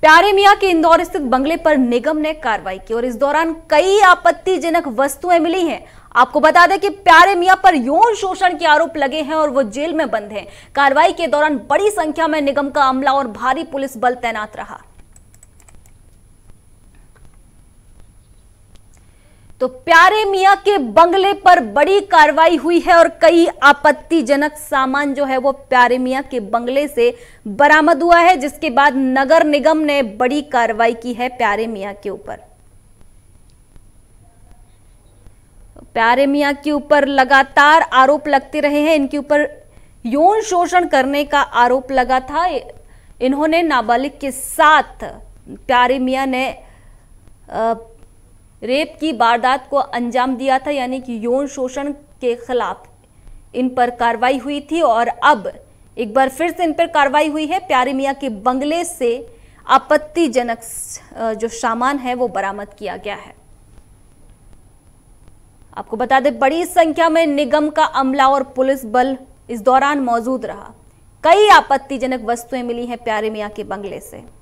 प्यारे मिया के इंदौर स्थित बंगले पर निगम ने कार्रवाई की और इस दौरान कई आपत्तिजनक वस्तुएं मिली हैं आपको बता दें कि प्यारे मिया पर यौन शोषण के आरोप लगे हैं और वो जेल में बंद हैं कार्रवाई के दौरान बड़ी संख्या में निगम का अमला और भारी पुलिस बल तैनात रहा तो प्यारे मिया के बंगले पर बड़ी कार्रवाई हुई है और कई आपत्तिजनक सामान जो है वो प्यारे मिया के बंगले से बरामद हुआ है जिसके बाद नगर निगम ने बड़ी कार्रवाई की है प्यारे मिया के ऊपर प्यारे मिया के ऊपर लगातार आरोप लगते रहे हैं इनके ऊपर यौन शोषण करने का आरोप लगा था इन्होंने नाबालिग के साथ प्यारे मिया ने आ, रेप की वारदात को अंजाम दिया था यानी कि यौन शोषण के खिलाफ इन पर कार्रवाई हुई थी और अब एक बार फिर से इन पर कार्रवाई हुई है प्यारे मियाँ के बंगले से आपत्तिजनक जो सामान है वो बरामद किया गया है आपको बता दें बड़ी संख्या में निगम का अमला और पुलिस बल इस दौरान मौजूद रहा कई आपत्तिजनक वस्तुएं मिली हैं प्यारे मियाँ के बंगले से